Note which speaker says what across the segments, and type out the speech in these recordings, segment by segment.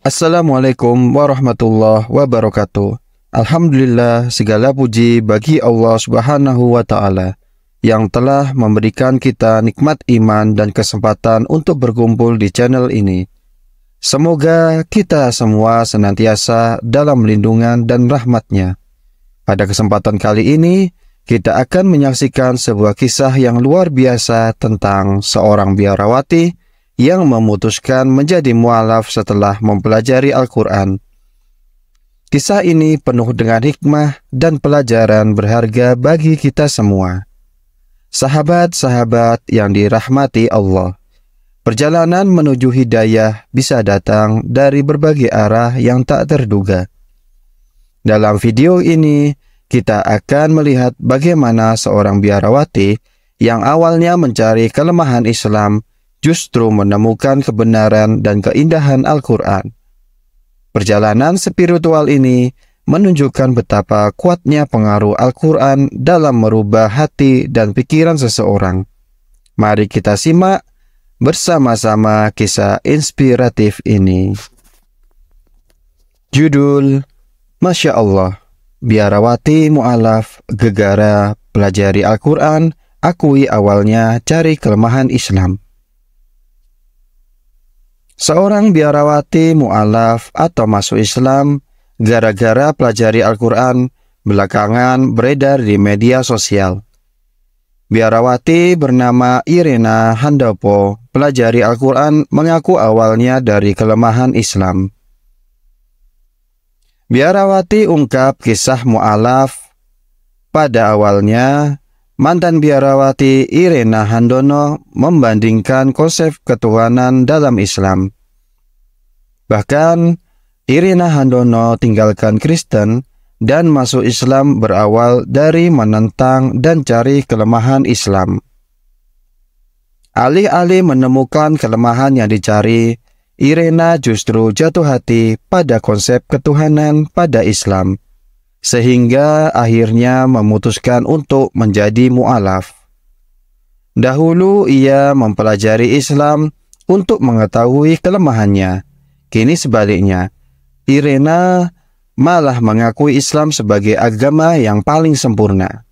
Speaker 1: Assalamualaikum warahmatullahi wabarakatuh. Alhamdulillah segala puji bagi Allah Subhanahu wa taala yang telah memberikan kita nikmat iman dan kesempatan untuk berkumpul di channel ini. Semoga kita semua senantiasa dalam lindungan dan rahmatnya. Pada kesempatan kali ini, kita akan menyaksikan sebuah kisah yang luar biasa tentang seorang biarawati yang memutuskan menjadi mualaf setelah mempelajari Al-Quran. Kisah ini penuh dengan hikmah dan pelajaran berharga bagi kita semua. Sahabat-sahabat yang dirahmati Allah, perjalanan menuju hidayah bisa datang dari berbagai arah yang tak terduga. Dalam video ini, kita akan melihat bagaimana seorang biarawati yang awalnya mencari kelemahan Islam justru menemukan kebenaran dan keindahan Al-Quran. Perjalanan spiritual ini menunjukkan betapa kuatnya pengaruh Al-Quran dalam merubah hati dan pikiran seseorang. Mari kita simak bersama-sama kisah inspiratif ini. Judul Masya Allah, Biarawati Mu'alaf Gegara Pelajari Al-Quran, Akui Awalnya Cari Kelemahan Islam. Seorang biarawati mu'alaf atau masuk Islam gara-gara pelajari Al-Quran belakangan beredar di media sosial. Biarawati bernama Irina Handopo pelajari Al-Quran mengaku awalnya dari kelemahan Islam. Biarawati ungkap kisah mu'alaf pada awalnya Mantan biarawati Irena Handono membandingkan konsep ketuhanan dalam Islam. Bahkan, Irena Handono tinggalkan Kristen dan masuk Islam berawal dari menentang dan cari kelemahan Islam. Alih-alih menemukan kelemahan yang dicari, Irena justru jatuh hati pada konsep ketuhanan pada Islam sehingga akhirnya memutuskan untuk menjadi mu'alaf. Dahulu ia mempelajari Islam untuk mengetahui kelemahannya. Kini sebaliknya, Irena malah mengakui Islam sebagai agama yang paling sempurna.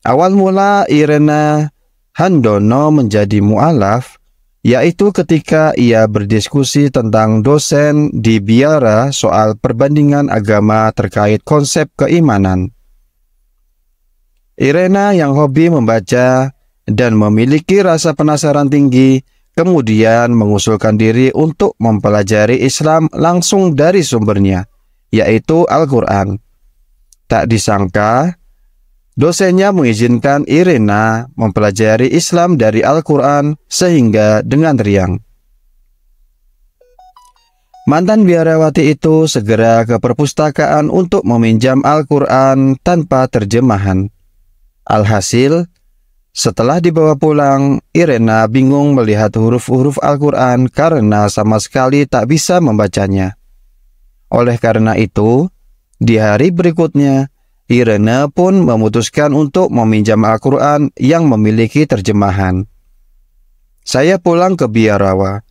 Speaker 1: Awal mula Irena Handono menjadi mu'alaf yaitu ketika ia berdiskusi tentang dosen di biara soal perbandingan agama terkait konsep keimanan. Irena yang hobi membaca dan memiliki rasa penasaran tinggi kemudian mengusulkan diri untuk mempelajari Islam langsung dari sumbernya, yaitu Al-Quran. Tak disangka, Dosennya mengizinkan Irena mempelajari Islam dari Al-Quran sehingga dengan riang. Mantan biarawati itu segera ke perpustakaan untuk meminjam Al-Quran tanpa terjemahan. Alhasil, setelah dibawa pulang, Irena bingung melihat huruf-huruf Al-Quran karena sama sekali tak bisa membacanya. Oleh karena itu, di hari berikutnya, Irene pun memutuskan untuk meminjam Al-Quran yang memiliki terjemahan. Saya pulang ke Biarawa,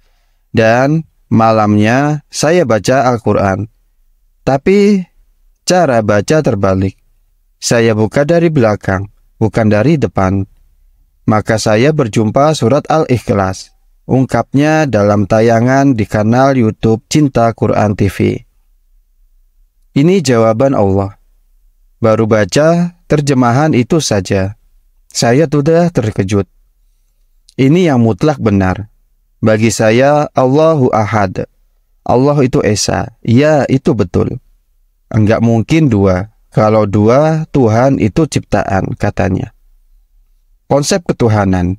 Speaker 1: dan malamnya saya baca Al-Quran. Tapi cara baca terbalik. Saya buka dari belakang, bukan dari depan. Maka saya berjumpa surat Al-Ikhlas, ungkapnya dalam tayangan di kanal YouTube Cinta Quran TV. Ini jawaban Allah. Baru baca terjemahan itu saja. Saya sudah terkejut. Ini yang mutlak benar. Bagi saya Allahu Ahad. Allah itu Esa. Ya, itu betul. Enggak mungkin dua. Kalau dua, Tuhan itu ciptaan, katanya. Konsep ketuhanan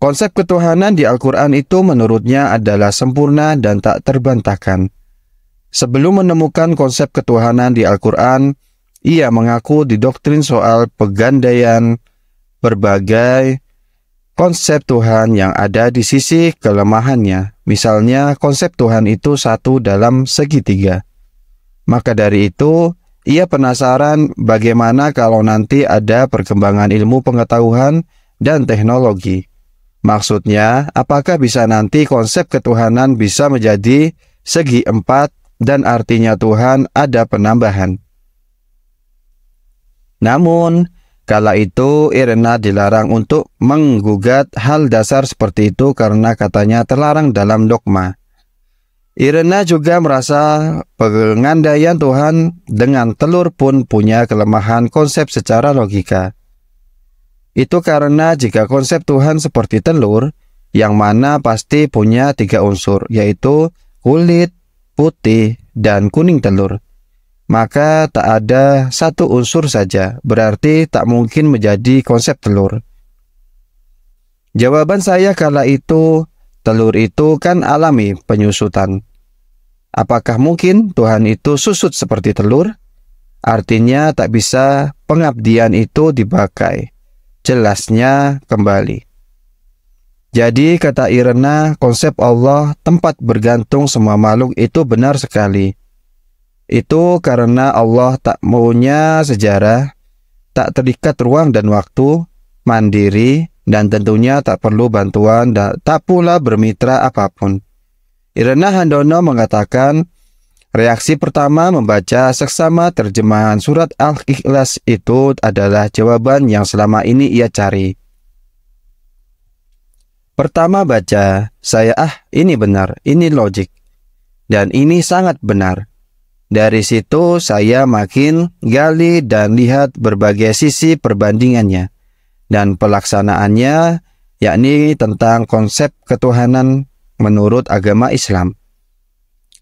Speaker 1: Konsep ketuhanan di Al-Quran itu menurutnya adalah sempurna dan tak terbantahkan. Sebelum menemukan konsep ketuhanan di Al-Quran, ia mengaku di doktrin soal pegandaian berbagai konsep Tuhan yang ada di sisi kelemahannya. Misalnya, konsep Tuhan itu satu dalam segitiga. Maka dari itu, ia penasaran bagaimana kalau nanti ada perkembangan ilmu pengetahuan dan teknologi. Maksudnya, apakah bisa nanti konsep ketuhanan bisa menjadi segi empat dan artinya Tuhan ada penambahan. Namun, kala itu Irena dilarang untuk menggugat hal dasar seperti itu karena katanya terlarang dalam dogma. Irena juga merasa pengandaian Tuhan dengan telur pun punya kelemahan konsep secara logika. Itu karena jika konsep Tuhan seperti telur, yang mana pasti punya tiga unsur, yaitu kulit, putih, dan kuning telur maka tak ada satu unsur saja, berarti tak mungkin menjadi konsep telur. Jawaban saya kala itu, telur itu kan alami penyusutan. Apakah mungkin Tuhan itu susut seperti telur? Artinya tak bisa pengabdian itu dibakai. Jelasnya kembali. Jadi kata Irena, konsep Allah tempat bergantung semua makhluk itu benar sekali. Itu karena Allah tak maunya sejarah tak terikat ruang dan waktu, mandiri, dan tentunya tak perlu bantuan dan tak pula bermitra apapun. Irena Handono mengatakan, reaksi pertama membaca seksama terjemahan surat Al-Ikhlas itu adalah jawaban yang selama ini ia cari. Pertama baca, saya ah ini benar, ini logik, dan ini sangat benar. Dari situ saya makin gali dan lihat berbagai sisi perbandingannya dan pelaksanaannya yakni tentang konsep ketuhanan menurut agama Islam.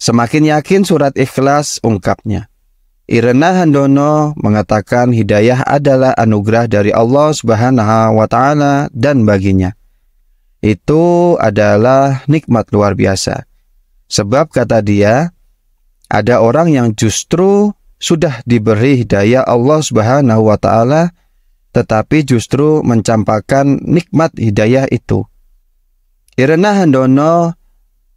Speaker 1: Semakin yakin surat ikhlas ungkapnya. Irena Handono mengatakan hidayah adalah anugerah dari Allah Subhanahu wa taala dan baginya. Itu adalah nikmat luar biasa. Sebab kata dia, ada orang yang justru sudah diberi hidayah Allah Subhanahu wa taala tetapi justru mencampakkan nikmat hidayah itu. Irena Handono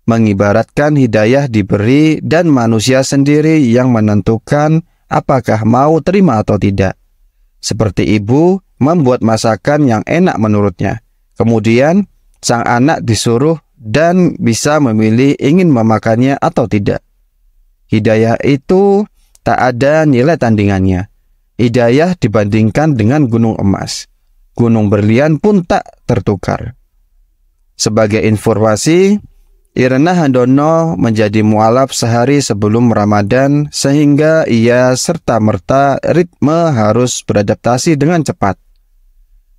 Speaker 1: mengibaratkan hidayah diberi dan manusia sendiri yang menentukan apakah mau terima atau tidak. Seperti ibu membuat masakan yang enak menurutnya. Kemudian sang anak disuruh dan bisa memilih ingin memakannya atau tidak. Hidayah itu tak ada nilai tandingannya. Hidayah dibandingkan dengan gunung emas. Gunung berlian pun tak tertukar. Sebagai informasi, Irna Handono menjadi mualaf sehari sebelum Ramadan sehingga ia serta-merta ritme harus beradaptasi dengan cepat.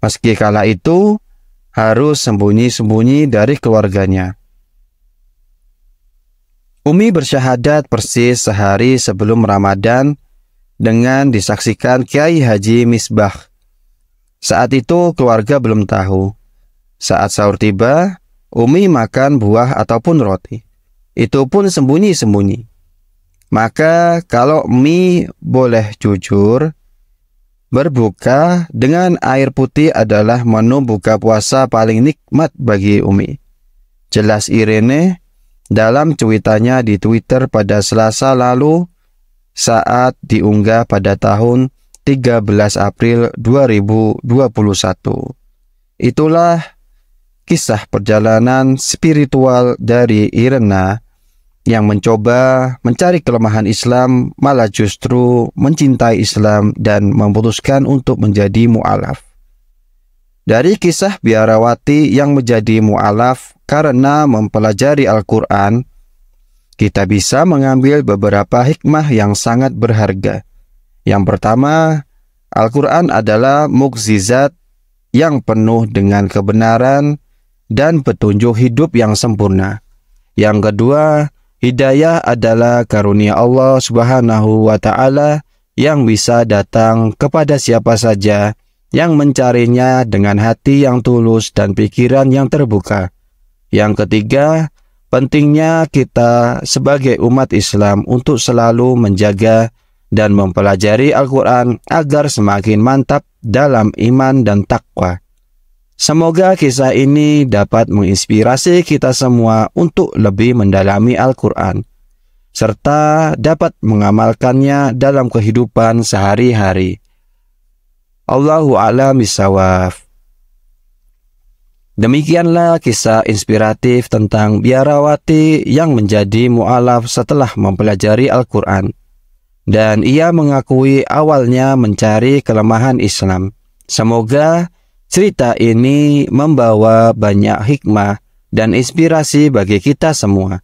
Speaker 1: Meski kala itu, harus sembunyi-sembunyi dari keluarganya. Umi bersyahadat persis sehari sebelum Ramadan dengan disaksikan Kiai Haji Misbah. Saat itu keluarga belum tahu. Saat sahur tiba, Umi makan buah ataupun roti. Itu pun sembunyi-sembunyi. Maka kalau Umi boleh jujur, berbuka dengan air putih adalah menu buka puasa paling nikmat bagi Umi. Jelas Irene, dalam cuitannya di Twitter pada Selasa lalu saat diunggah pada tahun 13 April 2021. Itulah kisah perjalanan spiritual dari Irena yang mencoba mencari kelemahan Islam malah justru mencintai Islam dan memutuskan untuk menjadi mu'alaf. Dari kisah biarawati yang menjadi mu'alaf karena mempelajari Al-Quran, kita bisa mengambil beberapa hikmah yang sangat berharga. Yang pertama, Al-Quran adalah mukjizat yang penuh dengan kebenaran dan petunjuk hidup yang sempurna. Yang kedua, hidayah adalah karunia Allah Subhanahu wa taala yang bisa datang kepada siapa saja yang mencarinya dengan hati yang tulus dan pikiran yang terbuka. Yang ketiga, pentingnya kita sebagai umat Islam untuk selalu menjaga dan mempelajari Al-Quran agar semakin mantap dalam iman dan takwa. Semoga kisah ini dapat menginspirasi kita semua untuk lebih mendalami Al-Quran, serta dapat mengamalkannya dalam kehidupan sehari-hari. Allahu a'lam bisawaf. Demikianlah kisah inspiratif tentang biarawati yang menjadi mu'alaf setelah mempelajari Al-Quran. Dan ia mengakui awalnya mencari kelemahan Islam. Semoga cerita ini membawa banyak hikmah dan inspirasi bagi kita semua.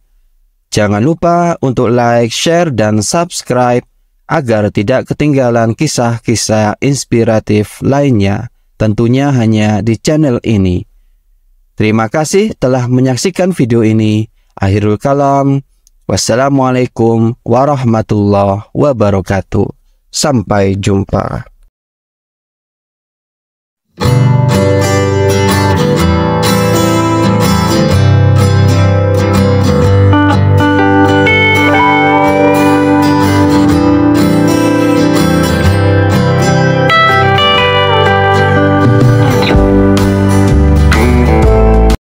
Speaker 1: Jangan lupa untuk like, share, dan subscribe agar tidak ketinggalan kisah-kisah inspiratif lainnya, tentunya hanya di channel ini. Terima kasih telah menyaksikan video ini. Akhirul kalam. Wassalamualaikum warahmatullahi wabarakatuh. Sampai jumpa.